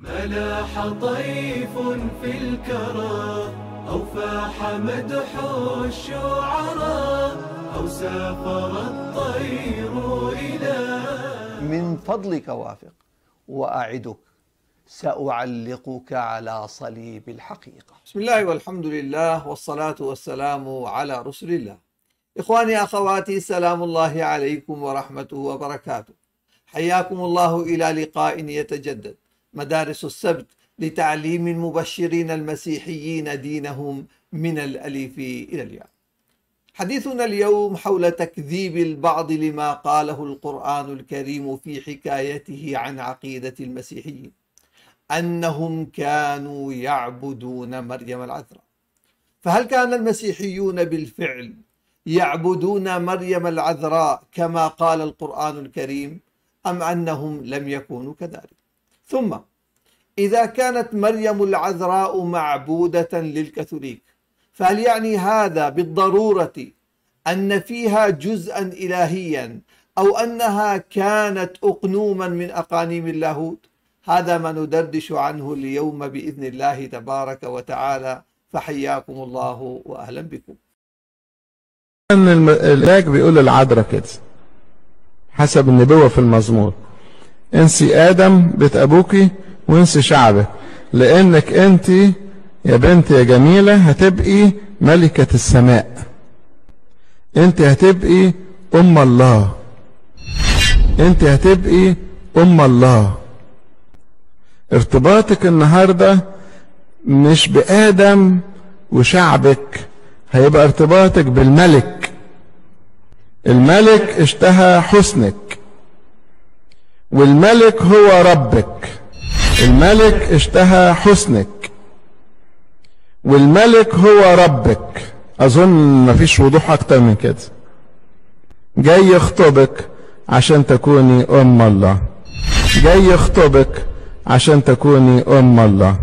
ملاح طيف في الكرى أو فاح مدح الشعراء أو سافر الطير إلى من فضلك وافق وأعدك سأعلقك على صليب الحقيقة بسم الله والحمد لله والصلاة والسلام على رسول الله إخواني أخواتي سلام الله عليكم ورحمته وبركاته حياكم الله إلى لقاء يتجدد مدارس السبت لتعليم المبشرين المسيحيين دينهم من الأليف إلى الياء حديثنا اليوم حول تكذيب البعض لما قاله القرآن الكريم في حكايته عن عقيدة المسيحيين أنهم كانوا يعبدون مريم العذراء فهل كان المسيحيون بالفعل يعبدون مريم العذراء كما قال القرآن الكريم أم أنهم لم يكونوا كذلك ثم إذا كانت مريم العذراء معبودة للكاثوليك فهل يعني هذا بالضرورة أن فيها جزءا إلهيا أو أنها كانت أقنوما من أقانيم اللاهوت هذا ما ندردش عنه اليوم بإذن الله تبارك وتعالى فحياكم الله وأهلا بكم أن الملاك بيقول العذراء كده حسب النبوة في المزمور انسي آدم بيت أبوكي وانسي شعبك لأنك أنت يا بنت يا جميلة هتبقي ملكة السماء أنت هتبقي أم الله أنت هتبقي أم الله ارتباطك النهاردة مش بآدم وشعبك هيبقى ارتباطك بالملك الملك اشتهى حسنك والملك هو ربك الملك اشتهى حسنك والملك هو ربك اظن مفيش وضوح اكتر من كده جاي يخطبك عشان تكوني ام الله جاي يخطبك عشان تكوني ام الله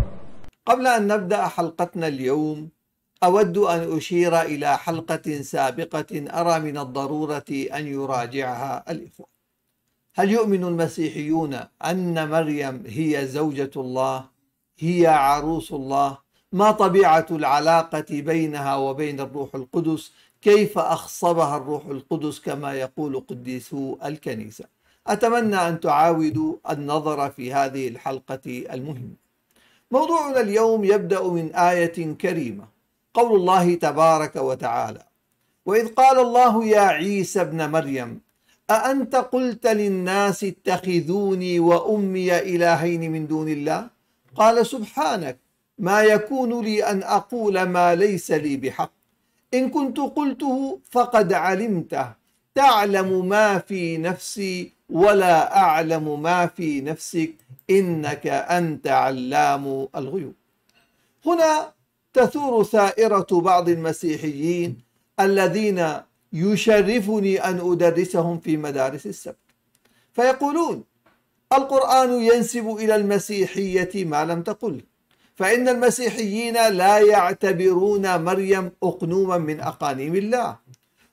قبل ان نبدا حلقتنا اليوم اود ان اشير الى حلقه سابقه ارى من الضروره ان يراجعها الاخوه هل يؤمن المسيحيون أن مريم هي زوجة الله هي عروس الله ما طبيعة العلاقة بينها وبين الروح القدس كيف أخصبها الروح القدس كما يقول قديسو الكنيسة أتمنى أن تعاودوا النظر في هذه الحلقة المهمة موضوعنا اليوم يبدأ من آية كريمة قول الله تبارك وتعالى وإذ قال الله يا عيسى ابن مريم أأنت قلت للناس اتخذوني وأمي إلهين من دون الله قال سبحانك ما يكون لي أن أقول ما ليس لي بحق إن كنت قلته فقد علمته تعلم ما في نفسي ولا أعلم ما في نفسك إنك أنت علام الغيوب هنا تثور ثائرة بعض المسيحيين الذين يشرفني أن أدرسهم في مدارس السبت فيقولون القرآن ينسب إلى المسيحية ما لم تقل فإن المسيحيين لا يعتبرون مريم أقنوما من أقانيم الله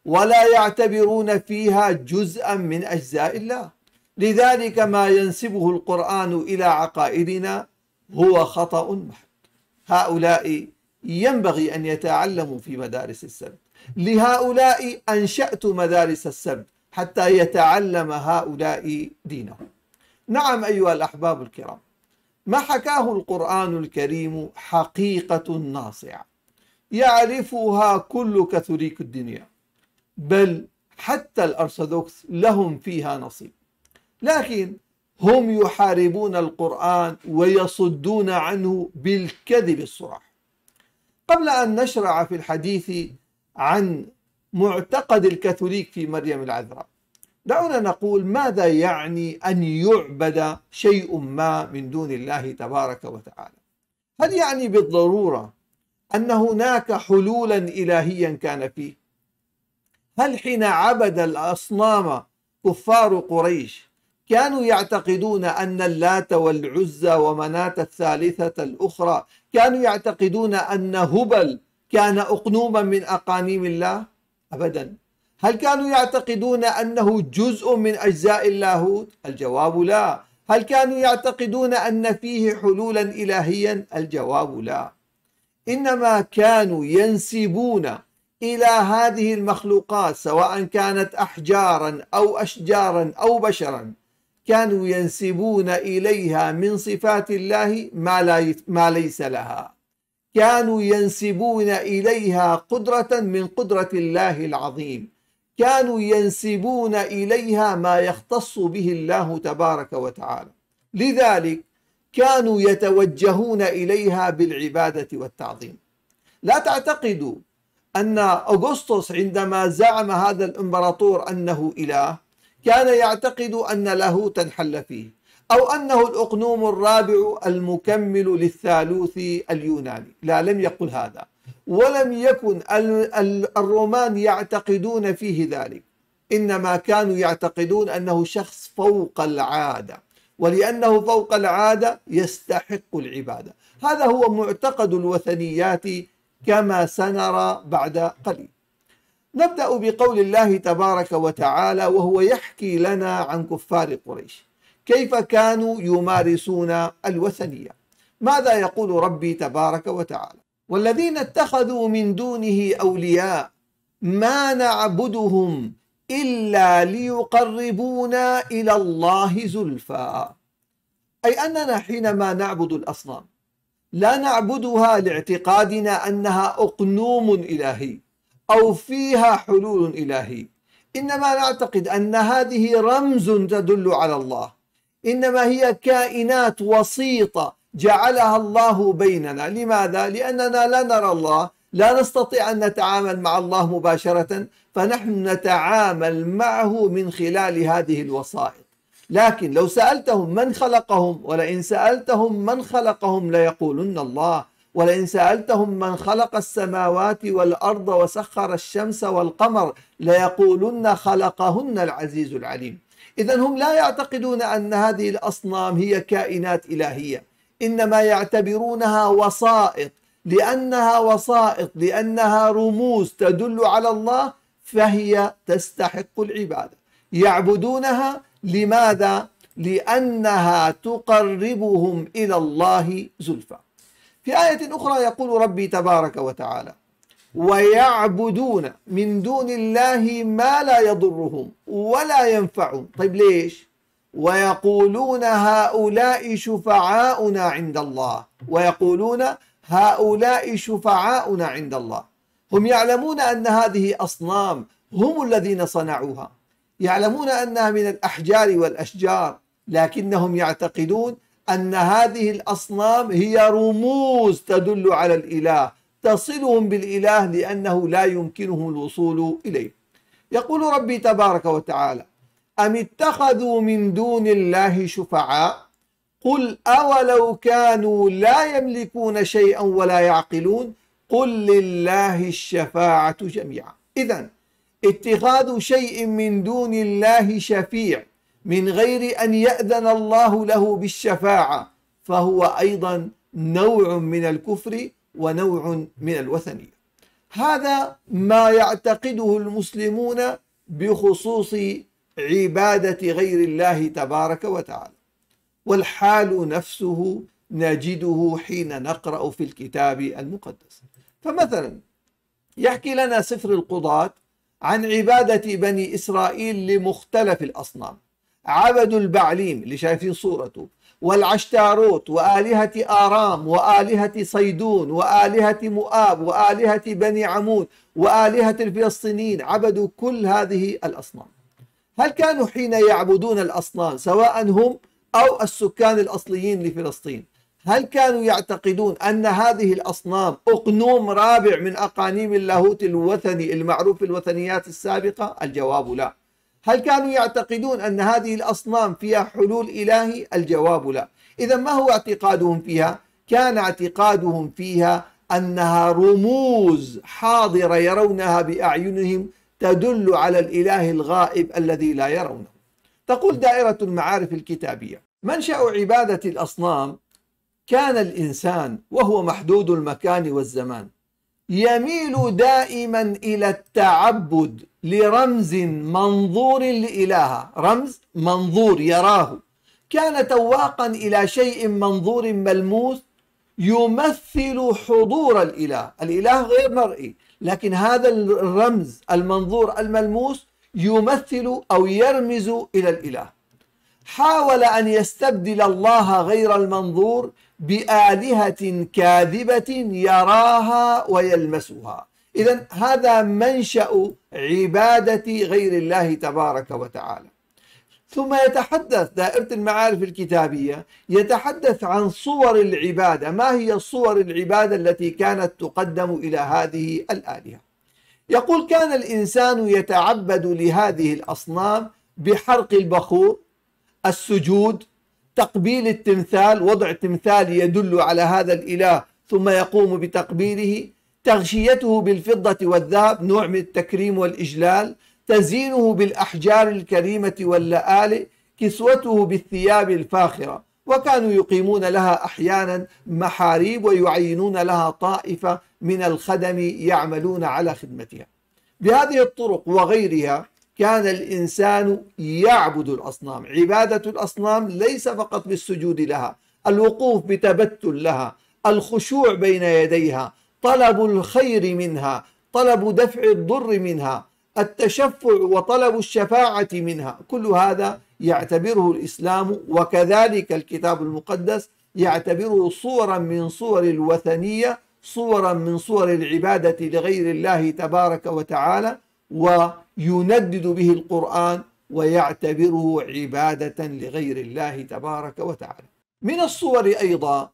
ولا يعتبرون فيها جزءا من أجزاء الله لذلك ما ينسبه القرآن إلى عقائدنا هو خطأ محض هؤلاء ينبغي أن يتعلموا في مدارس السبت لهؤلاء أنشأت مدارس السرد حتى يتعلم هؤلاء دينه نعم أيها الأحباب الكرام ما حكاه القرآن الكريم حقيقة ناصعة يعرفها كل كاثوليك الدنيا بل حتى الأرثوذكس لهم فيها نصيب لكن هم يحاربون القرآن ويصدون عنه بالكذب الصراح قبل أن نشرع في الحديث عن معتقد الكاثوليك في مريم العذراء دعونا نقول ماذا يعني أن يعبد شيء ما من دون الله تبارك وتعالى هل يعني بالضرورة أن هناك حلولا إلهيا كان فيه هل حين عبد الأصنام كفار قريش كانوا يعتقدون أن اللات والعزى ومناة الثالثة الأخرى كانوا يعتقدون أن هبل كان أقنوما من أقانيم الله أبدا هل كانوا يعتقدون أنه جزء من أجزاء اللاهوت الجواب لا هل كانوا يعتقدون أن فيه حلولا إلهيا الجواب لا إنما كانوا ينسبون إلى هذه المخلوقات سواء كانت أحجارا أو أشجارا أو بشرا كانوا ينسبون إليها من صفات الله ما, لا ما ليس لها كانوا ينسبون إليها قدرة من قدرة الله العظيم كانوا ينسبون إليها ما يختص به الله تبارك وتعالى لذلك كانوا يتوجهون إليها بالعبادة والتعظيم لا تعتقدوا أن أغسطس عندما زعم هذا الإمبراطور أنه إله كان يعتقد أن لاهوتا حل فيه أو أنه الأقنوم الرابع المكمل للثالوث اليوناني لا لم يقل هذا ولم يكن الرومان يعتقدون فيه ذلك إنما كانوا يعتقدون أنه شخص فوق العادة ولأنه فوق العادة يستحق العبادة هذا هو معتقد الوثنيات كما سنرى بعد قليل نبدأ بقول الله تبارك وتعالى وهو يحكي لنا عن كفار قريش كيف كانوا يمارسون الوثنية ماذا يقول ربي تبارك وتعالى والذين اتخذوا من دونه أولياء ما نعبدهم إلا ليقربونا إلى الله زلفى أي أننا حينما نعبد الأصنام لا نعبدها لاعتقادنا أنها أقنوم إلهي أو فيها حلول إلهي إنما نعتقد أن هذه رمز تدل على الله إنما هي كائنات وسيطة جعلها الله بيننا لماذا؟ لأننا لا نرى الله لا نستطيع أن نتعامل مع الله مباشرة فنحن نتعامل معه من خلال هذه الوسائط لكن لو سألتهم من خلقهم ولئن سألتهم من خلقهم ليقولن الله ولئن سألتهم من خلق السماوات والأرض وسخر الشمس والقمر ليقولن خلقهن العزيز العليم إذا هم لا يعتقدون أن هذه الأصنام هي كائنات إلهية إنما يعتبرونها وسائط لأنها وسائط لأنها رموز تدل على الله فهي تستحق العبادة يعبدونها لماذا؟ لأنها تقربهم إلى الله زلفى في آية أخرى يقول ربي تبارك وتعالى ويعبدون من دون الله ما لا يضرهم ولا ينفعهم طيب ليش ويقولون هؤلاء شفعاؤنا عند الله ويقولون هؤلاء شفعاؤنا عند الله هم يعلمون أن هذه أصنام هم الذين صنعوها يعلمون أنها من الأحجار والأشجار لكنهم يعتقدون أن هذه الأصنام هي رموز تدل على الإله تصلهم بالإله لأنه لا يمكنهم الوصول إليه يقول ربي تبارك وتعالى أم اتخذوا من دون الله شفعاء قل أولو كانوا لا يملكون شيئا ولا يعقلون قل لله الشفاعة جميعا إذا اتخاذ شيء من دون الله شفيع من غير أن يأذن الله له بالشفاعة فهو أيضا نوع من الكفر ونوع من الوثنية هذا ما يعتقده المسلمون بخصوص عبادة غير الله تبارك وتعالى والحال نفسه نجده حين نقرأ في الكتاب المقدس فمثلا يحكي لنا سفر القضاة عن عبادة بني إسرائيل لمختلف الأصنام عبدوا البعليم اللي شايفين صورته والعشتاروت وآلهة آرام وآلهة صيدون وآلهة مؤاب وآلهة بني عمود وآلهة الفلسطينيين عبدوا كل هذه الأصنام هل كانوا حين يعبدون الأصنام سواء هم أو السكان الأصليين لفلسطين هل كانوا يعتقدون أن هذه الأصنام أقنوم رابع من أقانيم اللاهوت الوثني المعروف في الوثنيات السابقة الجواب لا هل كانوا يعتقدون أن هذه الأصنام فيها حلول إلهي؟ الجواب لا إذا ما هو اعتقادهم فيها؟ كان اعتقادهم فيها أنها رموز حاضرة يرونها بأعينهم تدل على الإله الغائب الذي لا يرونه تقول دائرة المعارف الكتابية منشأ عبادة الأصنام كان الإنسان وهو محدود المكان والزمان يميل دائما إلى التعبد لرمز منظور لإلهة رمز منظور يراه كان تواقا إلى شيء منظور ملموس يمثل حضور الإله الإله غير مرئي لكن هذا الرمز المنظور الملموس يمثل أو يرمز إلى الإله حاول أن يستبدل الله غير المنظور بآلهة كاذبة يراها ويلمسها إذا هذا منشأ عبادة غير الله تبارك وتعالى ثم يتحدث دائرة المعارف الكتابية يتحدث عن صور العبادة ما هي صور العبادة التي كانت تقدم إلى هذه الآلهة يقول كان الإنسان يتعبد لهذه الأصنام بحرق البخور السجود تقبيل التمثال وضع تمثال يدل على هذا الإله ثم يقوم بتقبيله تغشيته بالفضة والذهب نوع من التكريم والإجلال تزينه بالأحجار الكريمة واللآلئ كسوته بالثياب الفاخرة وكانوا يقيمون لها أحيانا محاريب ويعينون لها طائفة من الخدم يعملون على خدمتها بهذه الطرق وغيرها كان الإنسان يعبد الأصنام عبادة الأصنام ليس فقط بالسجود لها الوقوف بتبتل لها الخشوع بين يديها طلب الخير منها طلب دفع الضر منها التشفع وطلب الشفاعة منها كل هذا يعتبره الإسلام وكذلك الكتاب المقدس يعتبره صورا من صور الوثنية صورا من صور العبادة لغير الله تبارك وتعالى و يندد به القرآن ويعتبره عبادة لغير الله تبارك وتعالى من الصور أيضا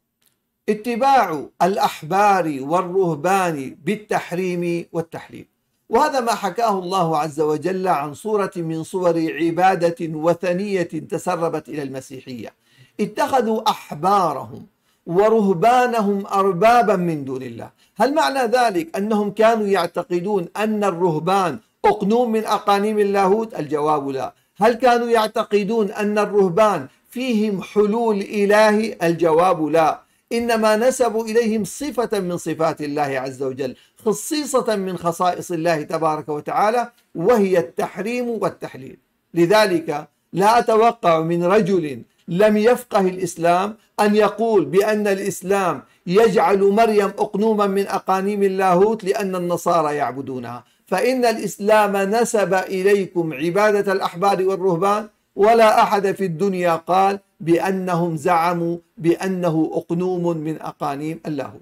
اتباع الأحبار والرهبان بالتحريم والتحليل وهذا ما حكاه الله عز وجل عن صورة من صور عبادة وثنية تسربت إلى المسيحية اتخذوا أحبارهم ورهبانهم أربابا من دون الله هل معنى ذلك أنهم كانوا يعتقدون أن الرهبان أقنوم من أقانيم اللاهوت الجواب لا هل كانوا يعتقدون أن الرهبان فيهم حلول إلهي الجواب لا إنما نسبوا إليهم صفة من صفات الله عز وجل خصيصة من خصائص الله تبارك وتعالى وهي التحريم والتحليل لذلك لا أتوقع من رجل لم يفقه الإسلام أن يقول بأن الإسلام يجعل مريم أقنوما من أقانيم اللاهوت لأن النصارى يعبدونها فإن الإسلام نسب إليكم عبادة الأحبار والرهبان ولا أحد في الدنيا قال بأنهم زعموا بأنه أقنوم من أقانيم اللاهوت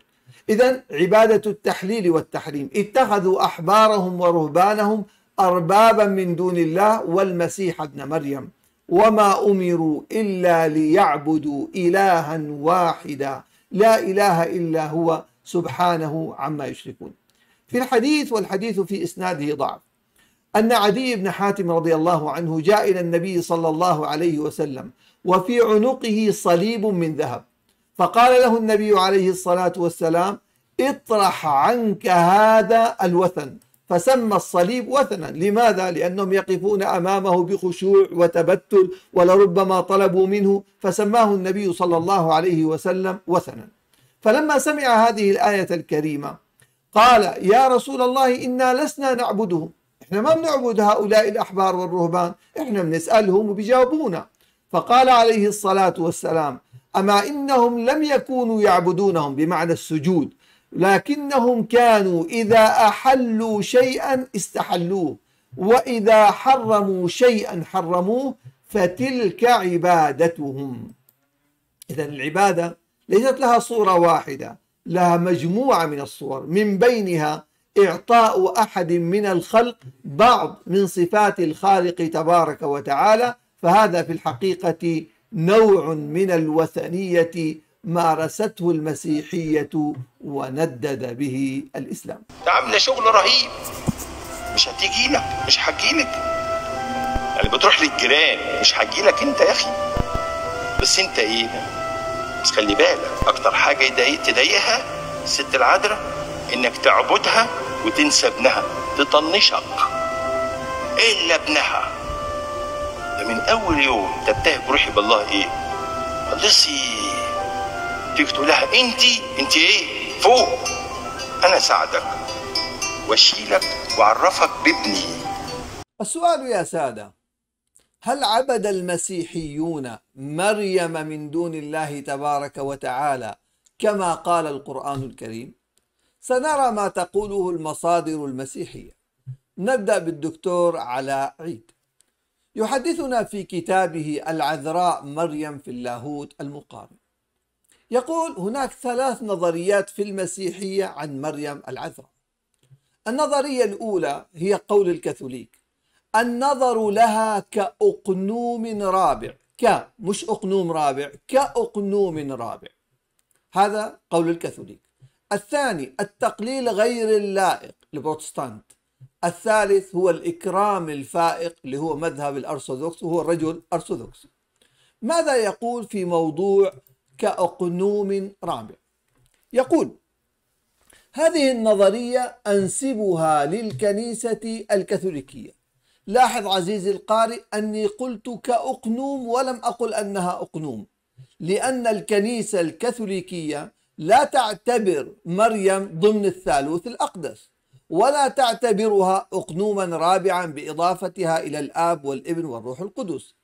إذا عبادة التحليل والتحريم اتخذوا أحبارهم ورهبانهم أربابا من دون الله والمسيح ابن مريم وما أمروا إلا ليعبدوا إلها واحدا لا إله إلا هو سبحانه عما يشركون في الحديث والحديث في إسناده ضعف أن عدي بن حاتم رضي الله عنه جاء إلى النبي صلى الله عليه وسلم وفي عنقه صليب من ذهب فقال له النبي عليه الصلاة والسلام اطرح عنك هذا الوثن فسمى الصليب وثنا لماذا؟ لأنهم يقفون أمامه بخشوع وتبتل ولربما طلبوا منه فسماه النبي صلى الله عليه وسلم وثنا فلما سمع هذه الآية الكريمة قال يا رسول الله إنا لسنا نعبدهم إحنا ما بنعبد هؤلاء الأحبار والرهبان إحنا بنسألهم وبيجاوبونا فقال عليه الصلاة والسلام أما إنهم لم يكونوا يعبدونهم بمعنى السجود لكنهم كانوا إذا أحلوا شيئا استحلوه وإذا حرموا شيئا حرموه فتلك عبادتهم إذا العبادة ليست لها صورة واحدة لها مجموعة من الصور من بينها إعطاء أحد من الخلق بعض من صفات الخالق تبارك وتعالى فهذا في الحقيقة نوع من الوثنية مارسته المسيحية وندد به الإسلام تعبنا شغل رهيب مش هتيجي لك مش لك يعني بتروح للجيران مش هجيلك انت يا اخي بس انت ايه بس خلي بالك اكتر حاجه يضايق تضايقها الست العذراء انك تعبدها وتنسى ابنها تطنشك الا ابنها ده من اول يوم تبتهج روحي بالله ايه خلصي تيجي تقول لها انت انت ايه فوق انا ساعدك واشيلك واعرفك بابني السؤال يا ساده هل عبد المسيحيون مريم من دون الله تبارك وتعالى كما قال القرآن الكريم سنرى ما تقوله المصادر المسيحية نبدأ بالدكتور علاء عيد يحدثنا في كتابه العذراء مريم في اللاهوت المقارن يقول هناك ثلاث نظريات في المسيحية عن مريم العذراء النظرية الأولى هي قول الكاثوليك النظر لها كأقنوم رابع ك مش أقنوم رابع كأقنوم رابع هذا قول الكاثوليك الثاني التقليل غير اللائق البروتستانت الثالث هو الإكرام الفائق اللي هو مذهب الأرثوذكس وهو الرجل أرثوذكس ماذا يقول في موضوع كأقنوم رابع يقول هذه النظرية أنسبها للكنيسة الكاثوليكية لاحظ عزيزي القارئ أني قلت كأقنوم ولم أقل أنها أقنوم لأن الكنيسة الكاثوليكية لا تعتبر مريم ضمن الثالوث الأقدس ولا تعتبرها أقنوما رابعا بإضافتها إلى الآب والابن والروح القدس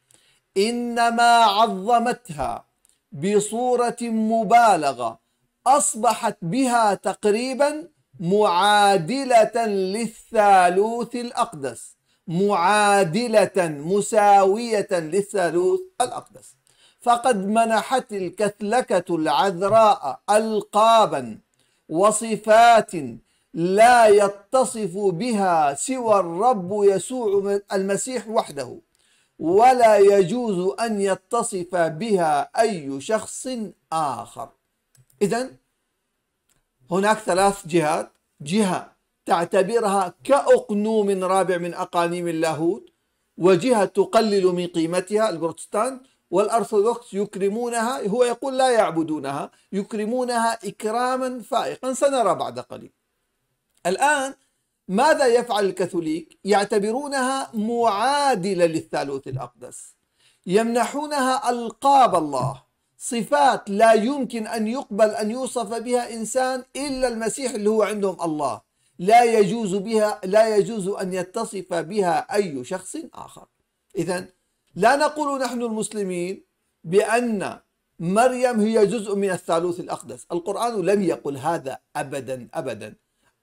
إنما عظمتها بصورة مبالغة أصبحت بها تقريبا معادلة للثالوث الأقدس معادلة مساوية للثالوث الأقدس فقد منحت الكثلكة العذراء ألقابا وصفات لا يتصف بها سوى الرب يسوع المسيح وحده ولا يجوز أن يتصف بها أي شخص آخر إذا هناك ثلاث جهات جهة تعتبرها كأقنوم رابع من أقانيم اللاهوت وجهة تقلل من قيمتها البروتستانت والأرثوذكس يكرمونها هو يقول لا يعبدونها يكرمونها إكراما فائقا سنرى بعد قليل الآن ماذا يفعل الكاثوليك يعتبرونها معادلة للثالوث الأقدس يمنحونها ألقاب الله صفات لا يمكن أن يقبل أن يوصف بها إنسان إلا المسيح اللي هو عندهم الله لا يجوز بها لا يجوز أن يتصف بها أي شخص آخر إذا لا نقول نحن المسلمين بأن مريم هي جزء من الثالوث الأقدس القرآن لم يقل هذا أبدا أبدا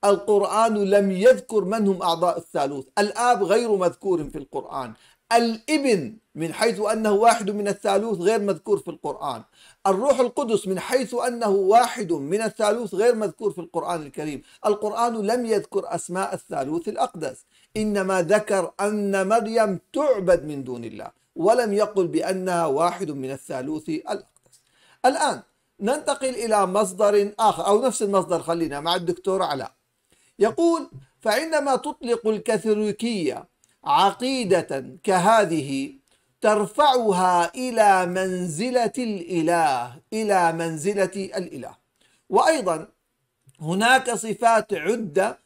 القرآن لم يذكر من هم أعضاء الثالوث الآب غير مذكور في القرآن الابن من حيث انه واحد من الثالوث غير مذكور في القران الروح القدس من حيث انه واحد من الثالوث غير مذكور في القران الكريم القران لم يذكر اسماء الثالوث الاقدس انما ذكر ان مريم تعبد من دون الله ولم يقل بانها واحد من الثالوث الاقدس الان ننتقل الى مصدر اخر او نفس المصدر خلينا مع الدكتور علاء يقول فعندما تطلق الكاثوليكيه عقيدة كهذه ترفعها إلى منزلة الإله إلى منزلة الإله وأيضا هناك صفات عدة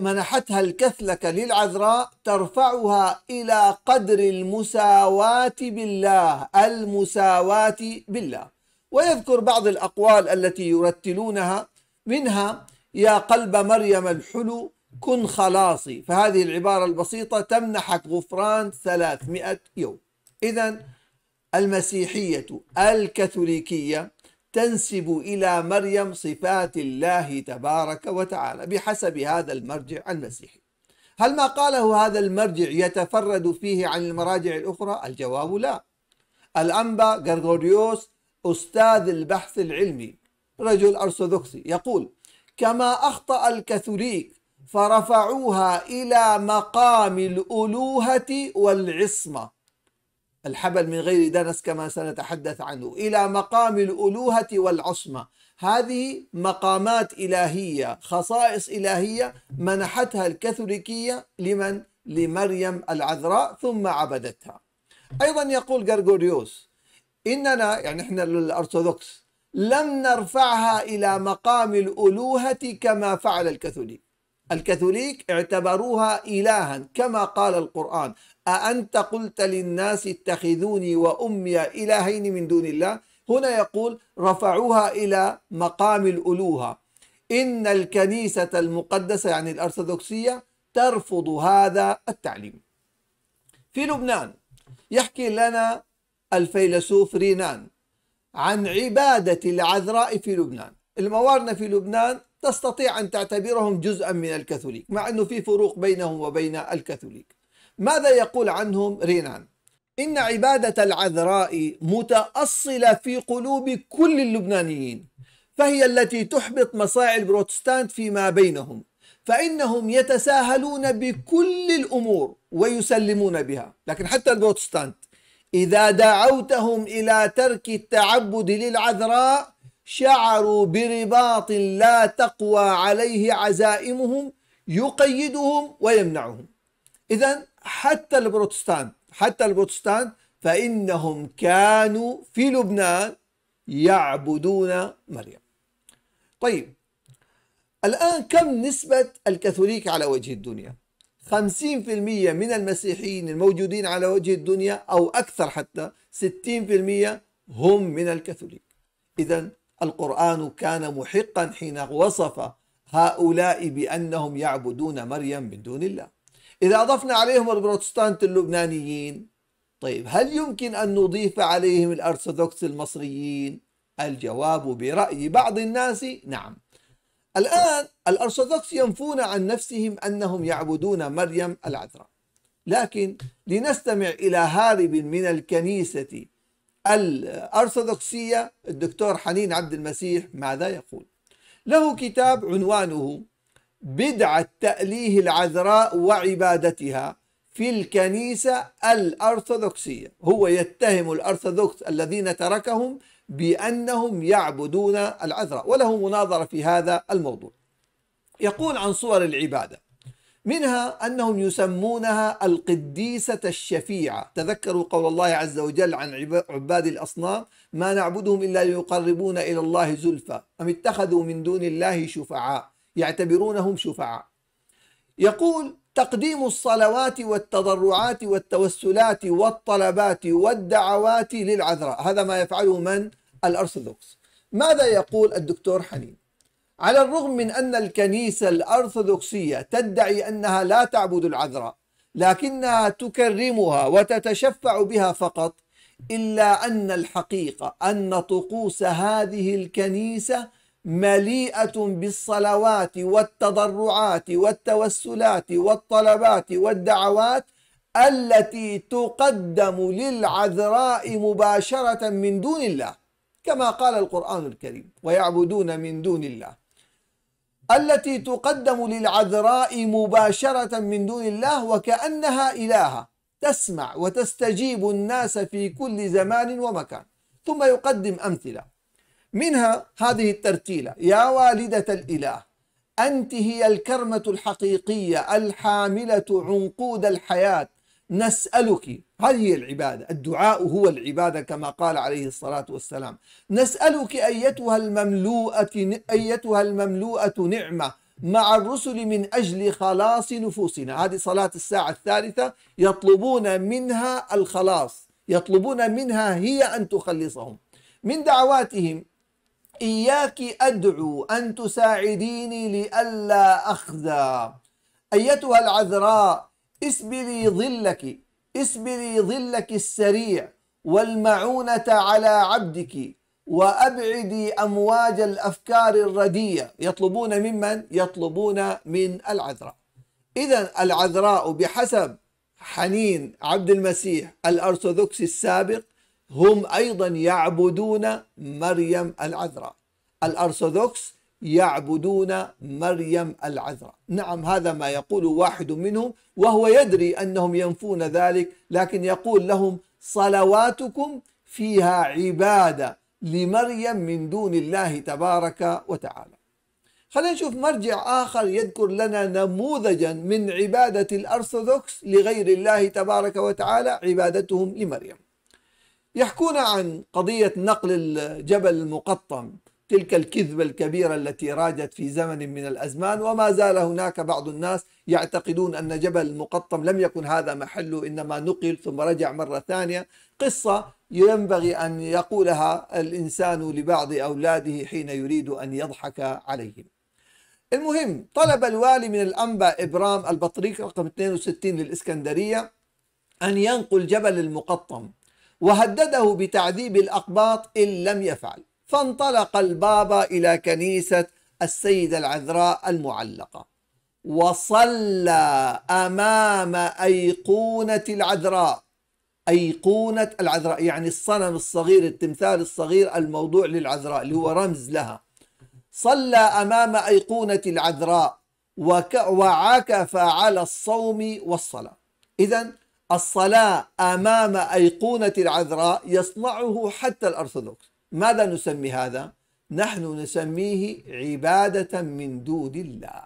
منحتها الكثلكة للعذراء ترفعها إلى قدر المساواة بالله المساواة بالله ويذكر بعض الأقوال التي يرتلونها منها يا قلب مريم الحلو كن خلاصي فهذه العبارة البسيطة تمنحك غفران 300 يوم إذا المسيحية الكاثوليكية تنسب إلى مريم صفات الله تبارك وتعالى بحسب هذا المرجع المسيحي هل ما قاله هذا المرجع يتفرد فيه عن المراجع الأخرى؟ الجواب لا الأنبا غرغوريوس أستاذ البحث العلمي رجل أرثوذكسي يقول كما أخطأ الكاثوليك فرفعوها إلى مقام الألوهة والعصمة الحبل من غير دنس كما سنتحدث عنه إلى مقام الألوهة والعصمة هذه مقامات إلهية خصائص إلهية منحتها الكاثوليكية لمن؟ لمريم العذراء ثم عبدتها أيضا يقول غرغوريوس إننا يعني إحنا الأرثوذكس لم نرفعها إلى مقام الألوهة كما فعل الكاثوليك الكاثوليك اعتبروها إلها كما قال القرآن أأنت قلت للناس اتخذوني وأمي إلهين من دون الله هنا يقول رفعوها إلى مقام الألوهة إن الكنيسة المقدسة يعني الأرثوذكسية ترفض هذا التعليم في لبنان يحكي لنا الفيلسوف رينان عن عبادة العذراء في لبنان الموارنة في لبنان تستطيع أن تعتبرهم جزءا من الكاثوليك مع أنه في فروق بينهم وبين الكاثوليك ماذا يقول عنهم رينان إن عبادة العذراء متأصلة في قلوب كل اللبنانيين فهي التي تحبط مصاعي البروتستانت فيما بينهم فإنهم يتساهلون بكل الأمور ويسلمون بها لكن حتى البروتستانت إذا دعوتهم إلى ترك التعبد للعذراء شعروا برباط لا تقوى عليه عزائمهم يقيدهم ويمنعهم إذا حتى البروتستان حتى البروتستان فإنهم كانوا في لبنان يعبدون مريم طيب الآن كم نسبة الكاثوليك على وجه الدنيا 50% من المسيحيين الموجودين على وجه الدنيا أو أكثر حتى 60% هم من الكاثوليك إذا القرآن كان محقا حين وصف هؤلاء بأنهم يعبدون مريم من دون الله إذا أضفنا عليهم البروتستانت اللبنانيين طيب هل يمكن أن نضيف عليهم الأرثوذكس المصريين الجواب برأي بعض الناس نعم الآن الأرثوذكس ينفون عن نفسهم أنهم يعبدون مريم العذراء لكن لنستمع إلى هارب من الكنيسة الأرثوذكسية الدكتور حنين عبد المسيح ماذا يقول له كتاب عنوانه بدعة تأليه العذراء وعبادتها في الكنيسة الأرثوذكسية هو يتهم الأرثوذكس الذين تركهم بأنهم يعبدون العذراء وله مناظرة في هذا الموضوع يقول عن صور العبادة منها أنهم يسمونها القديسة الشفيعة تذكروا قول الله عز وجل عن عباد الأصنام ما نعبدهم إلا ليقربونا إلى الله زلفى أم اتخذوا من دون الله شفعاء يعتبرونهم شفعاء يقول تقديم الصلوات والتضرعات والتوسلات والطلبات والدعوات للعذراء هذا ما يفعله من الأرثوذكس ماذا يقول الدكتور حنين على الرغم من أن الكنيسة الأرثوذكسية تدعي أنها لا تعبد العذراء لكنها تكرمها وتتشفع بها فقط إلا أن الحقيقة أن طقوس هذه الكنيسة مليئة بالصلوات والتضرعات والتوسلات والطلبات والدعوات التي تقدم للعذراء مباشرة من دون الله كما قال القرآن الكريم ويعبدون من دون الله التي تقدم للعذراء مباشرة من دون الله وكأنها إلهة تسمع وتستجيب الناس في كل زمان ومكان ثم يقدم أمثلة منها هذه الترتيلة يا والدة الإله أنت هي الكرمة الحقيقية الحاملة عنقود الحياة نسألك هذه العبادة الدعاء هو العبادة كما قال عليه الصلاة والسلام نسألك أيتها المملوءة أيتها المملوءة نعمة مع الرسل من أجل خلاص نفوسنا هذه صلاة الساعة الثالثة يطلبون منها الخلاص يطلبون منها هي أن تخلصهم من دعواتهم إياك أدعو أن تساعديني لئلا أخزى أيتها العذراء اسبري ظلك اسبري ظلك السريع والمعونة على عبدك وأبعدي أمواج الأفكار الردية يطلبون ممن؟ يطلبون من العذراء إذا العذراء بحسب حنين عبد المسيح الأرثوذكسي السابق هم أيضا يعبدون مريم العذراء الأرثوذكس يعبدون مريم العذراء نعم هذا ما يقول واحد منهم وهو يدري أنهم ينفون ذلك لكن يقول لهم صلواتكم فيها عبادة لمريم من دون الله تبارك وتعالى خلينا نشوف مرجع آخر يذكر لنا نموذجا من عبادة الأرثوذكس لغير الله تبارك وتعالى عبادتهم لمريم يحكون عن قضية نقل الجبل المقطم تلك الكذبة الكبيرة التي راجت في زمن من الأزمان وما زال هناك بعض الناس يعتقدون أن جبل المقطم لم يكن هذا محله إنما نقل ثم رجع مرة ثانية قصة ينبغي أن يقولها الإنسان لبعض أولاده حين يريد أن يضحك عليهم المهم طلب الوالي من الأنبا إبرام البطريق رقم 62 للإسكندرية أن ينقل جبل المقطم وهدده بتعذيب الأقباط إن لم يفعل فانطلق البابا إلى كنيسة السيدة العذراء المعلقة وصلى أمام أيقونة العذراء أيقونة العذراء يعني الصنم الصغير التمثال الصغير الموضوع للعذراء اللي هو رمز لها صلى أمام أيقونة العذراء وعكف على الصوم والصلاة إذا الصلاة أمام أيقونة العذراء يصنعه حتى الأرثوذكس ماذا نسمي هذا؟ نحن نسميه عبادة من دون الله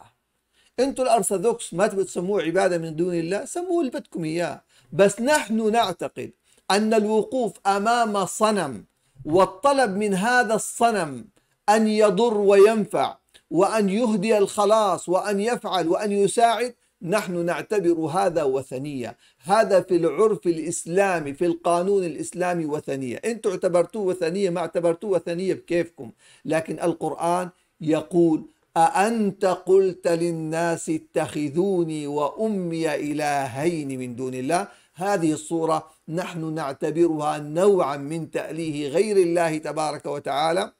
أنتم الارثوذكس ما تبغوا تسموه عبادة من دون الله سموه اللي بدكم اياه بس نحن نعتقد ان الوقوف امام صنم والطلب من هذا الصنم ان يضر وينفع وان يهدي الخلاص وان يفعل وان يساعد نحن نعتبر هذا وثنية هذا في العرف الإسلامي في القانون الإسلامي وثنية أنتم اعتبرتوه وثنية ما اعتبرتوه وثنية بكيفكم لكن القرآن يقول أأنت قلت للناس اتخذوني وأمي إلهين من دون الله هذه الصورة نحن نعتبرها نوعا من تأليه غير الله تبارك وتعالى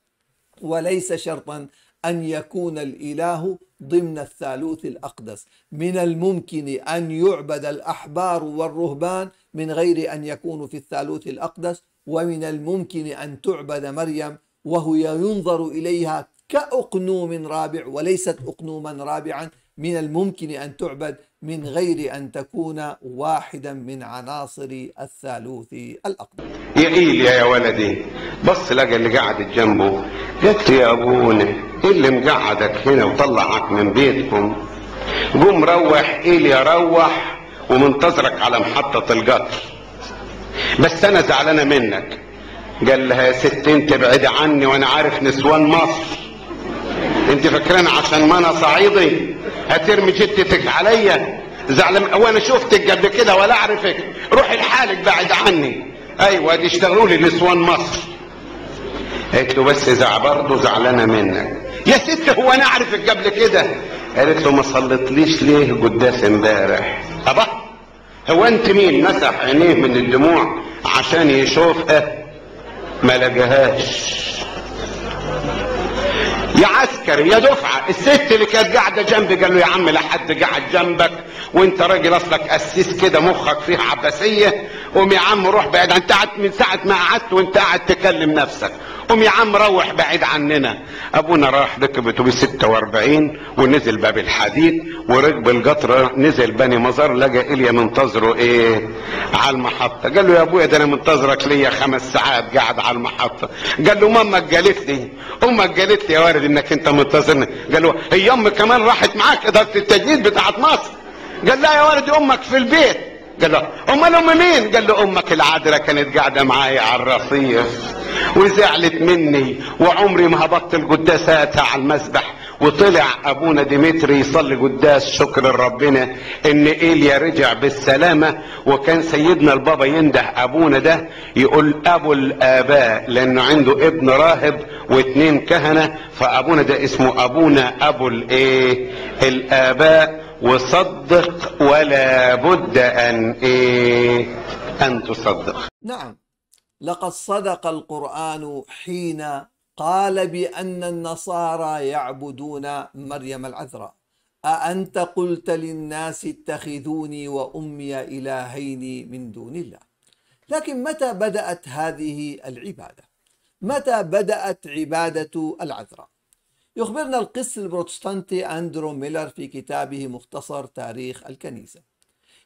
وليس شرطا أن يكون الإله ضمن الثالوث الأقدس من الممكن أن يعبد الأحبار والرهبان من غير أن يكونوا في الثالوث الأقدس ومن الممكن أن تعبد مريم وهو ينظر إليها كأقنوم رابع وليست أقنوما رابعا من الممكن أن تعبد من غير أن تكون واحدا من عناصر الثالوث الأقدس يا ايليا يا ولدي بص لقى اللي قعدت جنبه قالت له يا ابونا ايه اللي مقعدك هنا وطلعك من بيتكم قوم روح ايليا روح ومنتظرك على محطة القطر بس انا زعلانة منك قال لها يا ست انت بعيد عني وانا عارف نسوان مصر انت فاكراني عشان ما انا صعيدي هترمي جتتك عليا زعلان وانا شفتك قبل كده ولا اعرفك روحي لحالك بعد عني ايوه دي اشتغلوا لي نسوان مصر قالت له بس زع برضه زعلانه منك يا ست هو انا اعرفك قبل كده قالت له ما صلتليش ليه قداس امبارح ابا هو انت مين مسح عينيه من الدموع عشان يشوفها ما لقاهاش يا عسكري يا دفعه الست اللي كانت قاعده جنبي قال له يا عم لا حد قاعد جنبك وانت راجل اصلك قسيس كده مخك فيه عباسيه قوم يا عم روح بعيد انت قعدت من ساعه ما قعدت وانت قاعد تكلم نفسك قوم يا عم روح بعيد عننا ابونا راح ركب اتوبيس 46 ونزل باب الحديد وركب القطر نزل بني مزار لقى ايليا منتظره ايه على المحطه قال له يا ابويا ده انا منتظرك ليا خمس ساعات قاعد على المحطه قال له ماما قالت لي امك قالت لي يا وارد انك انت منتظرني قال له هي امي كمان راحت معاك اداره التجنيد بتاعت مصر قال لا يا وارد امك في البيت قال له امال ام مين قال له امك العادرة كانت قاعده معايا على الرصيف وزعلت مني وعمري ما هبطل قداساتها على المسبح وطلع ابونا ديمتري يصلي قداس شكر ربنا ان ايليا رجع بالسلامه وكان سيدنا البابا ينده ابونا ده يقول ابو الاباء لانه عنده ابن راهب واثنين كهنه فابونا ده اسمه ابونا ابو الايه الاباء وصدق ولا بد أن إيه أن تصدق نعم لقد صدق القرآن حين قال بأن النصارى يعبدون مريم العذراء أأنت قلت للناس اتخذوني وأمي إلهين من دون الله لكن متى بدأت هذه العبادة؟ متى بدأت عبادة العذراء؟ يخبرنا القس البروتستانتي أندرو ميلر في كتابه مختصر تاريخ الكنيسة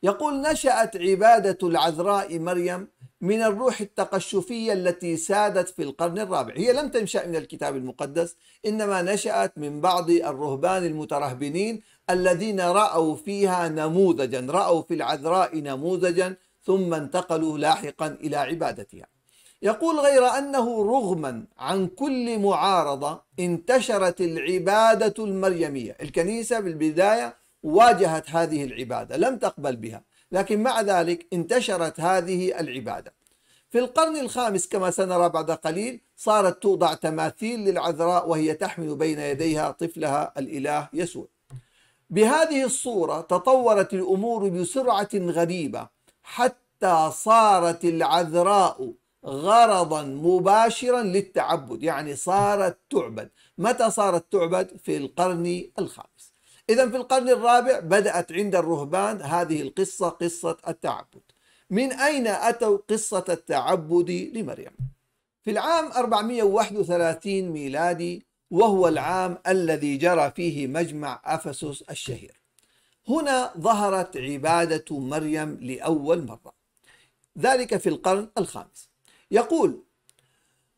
يقول نشأت عبادة العذراء مريم من الروح التقشفية التي سادت في القرن الرابع هي لم تنشأ من الكتاب المقدس إنما نشأت من بعض الرهبان المترهبنين الذين رأوا فيها نموذجا رأوا في العذراء نموذجا ثم انتقلوا لاحقا إلى عبادتها يقول غير أنه رغما عن كل معارضة انتشرت العبادة المريمية الكنيسة بالبداية واجهت هذه العبادة لم تقبل بها لكن مع ذلك انتشرت هذه العبادة في القرن الخامس كما سنرى بعد قليل صارت توضع تماثيل للعذراء وهي تحمل بين يديها طفلها الإله يسوع بهذه الصورة تطورت الأمور بسرعة غريبة حتى صارت العذراء غرضا مباشرا للتعبد يعني صارت تعبد متى صارت تعبد في القرن الخامس إذا في القرن الرابع بدأت عند الرهبان هذه القصة قصة التعبد من أين أتوا قصة التعبد لمريم في العام 431 ميلادي وهو العام الذي جرى فيه مجمع أفسس الشهير هنا ظهرت عبادة مريم لأول مرة ذلك في القرن الخامس يقول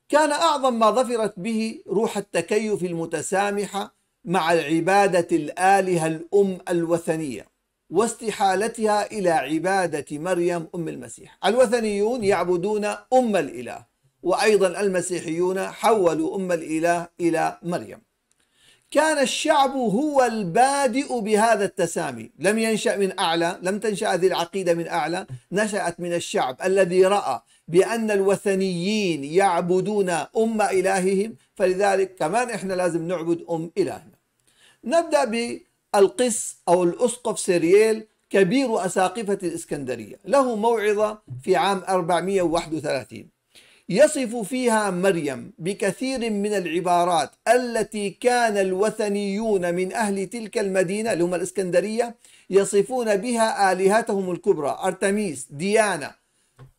كان أعظم ما ظفرت به روح التكيف المتسامحة مع العبادة الآلهة الأم الوثنية واستحالتها إلى عبادة مريم أم المسيح الوثنيون يعبدون أم الإله وأيضا المسيحيون حولوا أم الإله إلى مريم كان الشعب هو البادئ بهذا التسامي لم ينشأ من أعلى لم تنشأ هذه العقيدة من أعلى نشأت من الشعب الذي رأى بأن الوثنيين يعبدون أم إلههم فلذلك كمان إحنا لازم نعبد أم إلهنا نبدأ بالقس أو الأسقف سيرييل كبير أساقفة الإسكندرية له موعظة في عام 431 يصف فيها مريم بكثير من العبارات التي كان الوثنيون من أهل تلك المدينة اللي هم الإسكندرية يصفون بها آلهتهم الكبرى أرتميس ديانا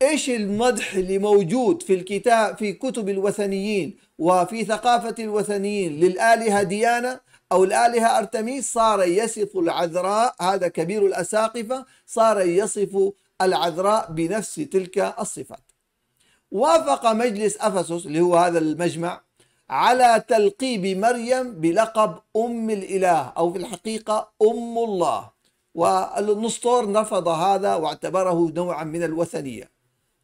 ايش المدح اللي موجود في الكتاب في كتب الوثنيين وفي ثقافة الوثنيين للآلهة ديانا أو الآلهة أرتميس صار يصف العذراء هذا كبير الأساقفة صار يصف العذراء بنفس تلك الصفات وافق مجلس أفسس اللي هو هذا المجمع على تلقيب مريم بلقب أم الإله أو في الحقيقة أم الله والنسطور نفض هذا واعتبره نوعا من الوثنية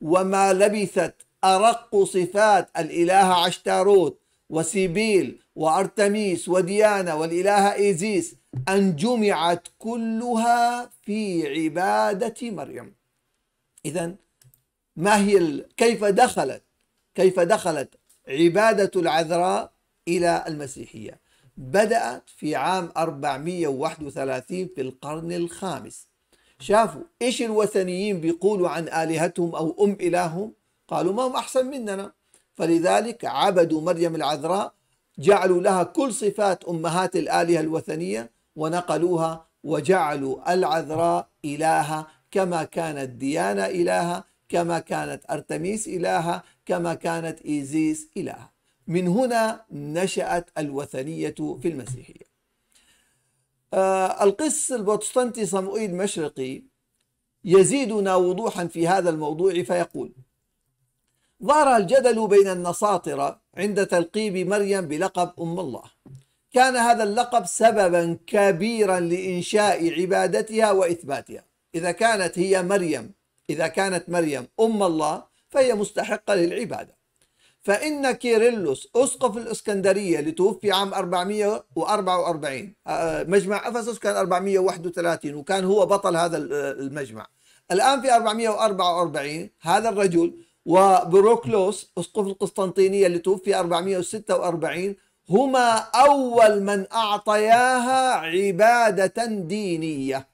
وما لبثت أرق صفات الإلهة عشتاروت وسيبيل وأرتميس وديانا والإلهة إيزيس أن جمعت كلها في عبادة مريم إذا ما هي كيف دخلت كيف دخلت عبادة العذراء إلى المسيحية بدأت في عام 431 في القرن الخامس شافوا ايش الوثنيين بيقولوا عن الهتهم او ام الههم قالوا ما هم احسن مننا فلذلك عبدوا مريم العذراء جعلوا لها كل صفات امهات الالهه الوثنيه ونقلوها وجعلوا العذراء الهه كما كانت ديانا الهه كما كانت ارتميس الهه كما كانت ايزيس الهه من هنا نشات الوثنيه في المسيحيه آه، القس البروتستانتي صموئيل المشرقي يزيدنا وضوحا في هذا الموضوع فيقول ظهر الجدل بين النصاطرة عند تلقيب مريم بلقب أم الله كان هذا اللقب سببا كبيرا لإنشاء عبادتها وإثباتها إذا كانت هي مريم إذا كانت مريم أم الله فهي مستحقة للعبادة فإن كيرلس أسقف الإسكندرية اللي توفي عام 444 آه، آه، مجمع أفسس كان 431 وكان هو بطل هذا آه، المجمع الآن في 444 هذا الرجل وبروكلوس أسقف القسطنطينية اللي توفي 446 هما أول من أعطياها عبادة دينية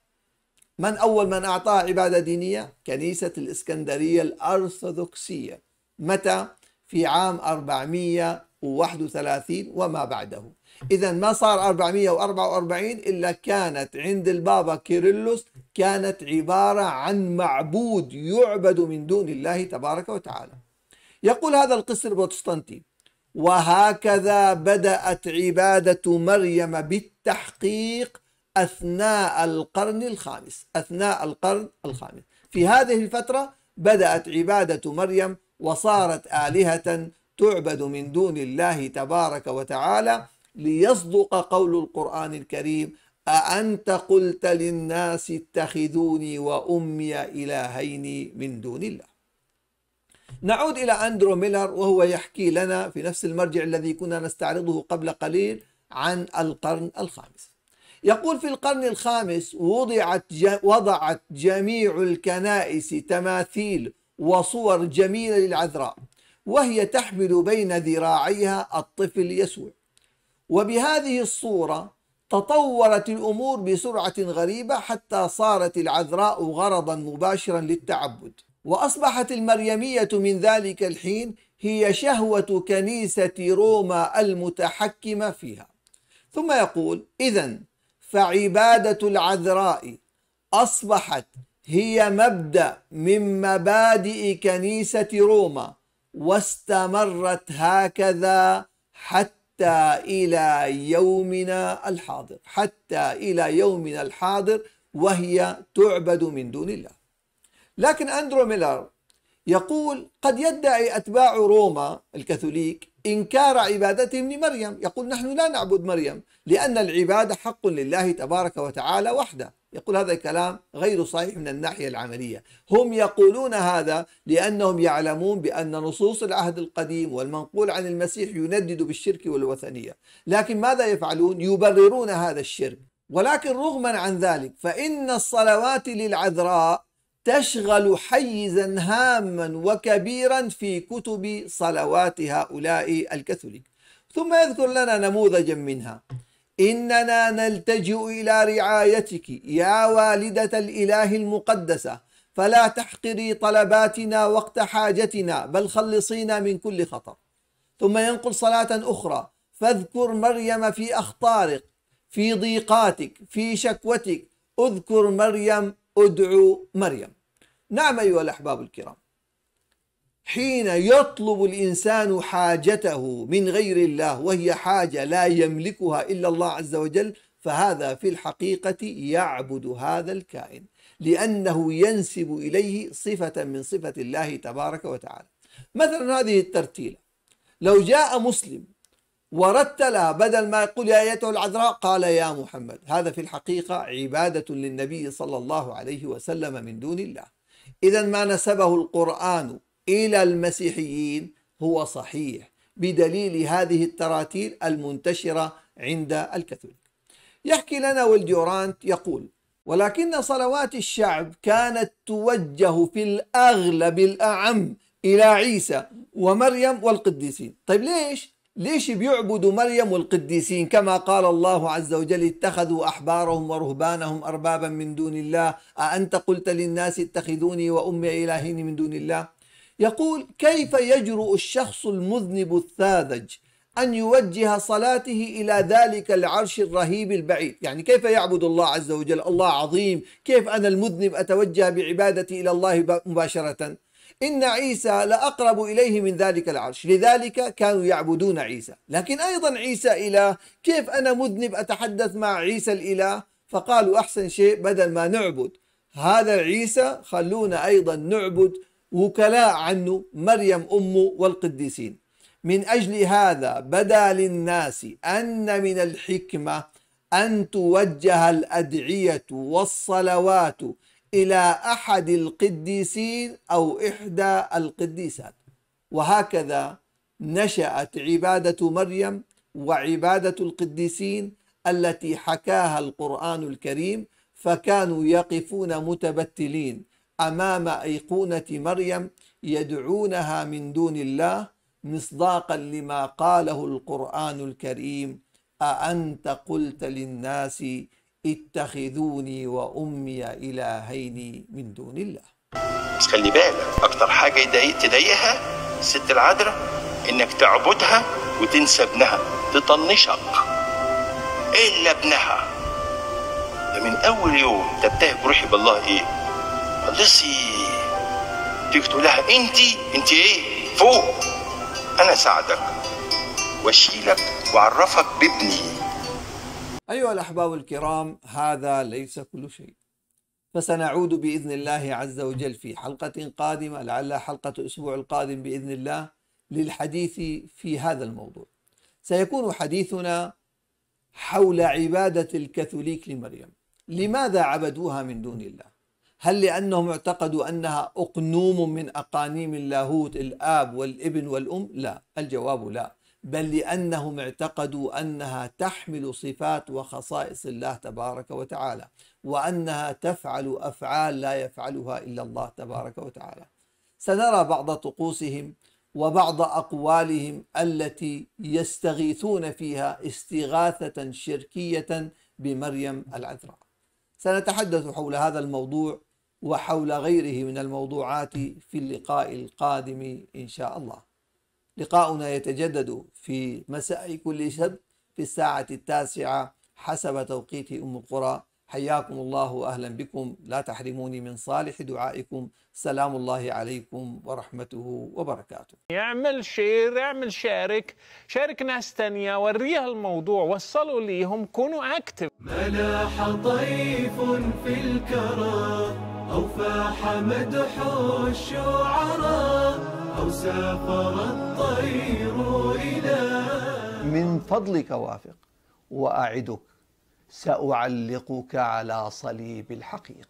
من أول من أعطاها عبادة دينية؟ كنيسة الإسكندرية الأرثوذكسية متى؟ في عام 431 وما بعده إذا ما صار 444 إلا كانت عند البابا كيرلس كانت عبارة عن معبود يعبد من دون الله تبارك وتعالى يقول هذا القس البروتستانتي وهكذا بدأت عبادة مريم بالتحقيق أثناء القرن الخامس أثناء القرن الخامس في هذه الفترة بدأت عبادة مريم وصارت آلهة تعبد من دون الله تبارك وتعالى ليصدق قول القرآن الكريم أأنت قلت للناس اتخذوني وأمي إلهين من دون الله نعود إلى أندرو ميلر وهو يحكي لنا في نفس المرجع الذي كنا نستعرضه قبل قليل عن القرن الخامس يقول في القرن الخامس وضعت وضعت جميع الكنائس تماثيل وصور جميلة للعذراء وهي تحمل بين ذراعيها الطفل يسوع وبهذه الصورة تطورت الأمور بسرعة غريبة حتى صارت العذراء غرضا مباشرا للتعبد وأصبحت المريمية من ذلك الحين هي شهوة كنيسة روما المتحكمة فيها ثم يقول إذا فعبادة العذراء أصبحت هي مبدأ من مبادئ كنيسة روما واستمرت هكذا حتى إلى يومنا الحاضر حتى إلى يومنا الحاضر وهي تعبد من دون الله لكن أندرو ميلر يقول قد يدعي أتباع روما الكاثوليك إنكار عبادتهم لمريم يقول نحن لا نعبد مريم لأن العبادة حق لله تبارك وتعالى وحده يقول هذا الكلام غير صحيح من الناحية العملية هم يقولون هذا لأنهم يعلمون بأن نصوص العهد القديم والمنقول عن المسيح يندد بالشرك والوثنية لكن ماذا يفعلون يبررون هذا الشرك ولكن رغما عن ذلك فإن الصلوات للعذراء تشغل حيزا هاما وكبيرا في كتب صلوات هؤلاء الكاثوليك ثم يذكر لنا نموذجا منها إننا نلتجئ إلى رعايتك يا والدة الإله المقدسة فلا تحقري طلباتنا وقت حاجتنا بل خلصينا من كل خطر ثم ينقل صلاة أخرى فاذكر مريم في أخطارك في ضيقاتك في شكوتك اذكر مريم ادعو مريم نعم أيها الأحباب الكرام حين يطلب الإنسان حاجته من غير الله وهي حاجة لا يملكها إلا الله عز وجل فهذا في الحقيقة يعبد هذا الكائن لأنه ينسب إليه صفة من صفة الله تبارك وتعالى مثلا هذه الترتيلة لو جاء مسلم ورتلها بدل ما يقول يا أيتها العذراء قال يا محمد هذا في الحقيقة عبادة للنبي صلى الله عليه وسلم من دون الله إذا ما نسبه القرآن إلى المسيحيين هو صحيح بدليل هذه التراتيل المنتشرة عند الكاثوليك يحكي لنا والديورانت يقول ولكن صلوات الشعب كانت توجه في الأغلب الأعم إلى عيسى ومريم والقديسين طيب ليش؟ ليش بيعبدوا مريم والقديسين كما قال الله عز وجل اتخذوا أحبارهم ورهبانهم أربابا من دون الله أأنت قلت للناس اتخذوني وأمي إلهين من دون الله يقول كيف يجرؤ الشخص المذنب الساذج أن يوجه صلاته إلى ذلك العرش الرهيب البعيد يعني كيف يعبد الله عز وجل الله عظيم كيف أنا المذنب أتوجه بعبادتي إلى الله مباشرة إن عيسى لأقرب إليه من ذلك العرش لذلك كانوا يعبدون عيسى لكن أيضا عيسى إله كيف أنا مذنب أتحدث مع عيسى الإله فقالوا أحسن شيء بدل ما نعبد هذا عيسى خلونا أيضا نعبد وكلاء عنه مريم أمه والقديسين من أجل هذا بدا للناس أن من الحكمة أن توجه الأدعية والصلوات إلى أحد القديسين أو إحدى القديسات وهكذا نشأت عبادة مريم وعبادة القديسين التي حكاها القرآن الكريم فكانوا يقفون متبتلين امام ايقونه مريم يدعونها من دون الله مصداقا لما قاله القران الكريم اانت قلت للناس اتخذوني وامي الهين من دون الله بس خلي بالك اكتر حاجه تضايقها الست العذراء انك تعبدها وتنسى ابنها تطنشك الا ابنها ده من اول يوم تتهم روحي بالله ايه لسي تيجي تقول لها انت انت ايه فوق انا ساعدك واشيلك واعرفك بابني ايها الاحباب الكرام هذا ليس كل شيء فسنعود باذن الله عز وجل في حلقه قادمه لعلها حلقه الاسبوع القادم باذن الله للحديث في هذا الموضوع سيكون حديثنا حول عباده الكاثوليك لمريم لماذا عبدوها من دون الله هل لأنهم اعتقدوا أنها أقنوم من أقانيم اللاهوت الآب والابن والأم؟ لا الجواب لا بل لأنهم اعتقدوا أنها تحمل صفات وخصائص الله تبارك وتعالى وأنها تفعل أفعال لا يفعلها إلا الله تبارك وتعالى سنرى بعض طقوسهم وبعض أقوالهم التي يستغيثون فيها استغاثة شركية بمريم العذراء سنتحدث حول هذا الموضوع وحول غيره من الموضوعات في اللقاء القادم إن شاء الله لقاؤنا يتجدد في مساء كل سبت في الساعة التاسعة حسب توقيت أم القرى حياكم الله وأهلا بكم لا تحرموني من صالح دعائكم سلام الله عليكم ورحمته وبركاته يعمل شير يعمل شارك شارك ناس تانية وريها الموضوع وصلوا ليهم كونوا أكتف ملاح طيف في الكرام أو فاح مدح الشعراء أو سافر الطير إلى من فضلك وافق وأعدك سأعلقك على صليب الحقيقة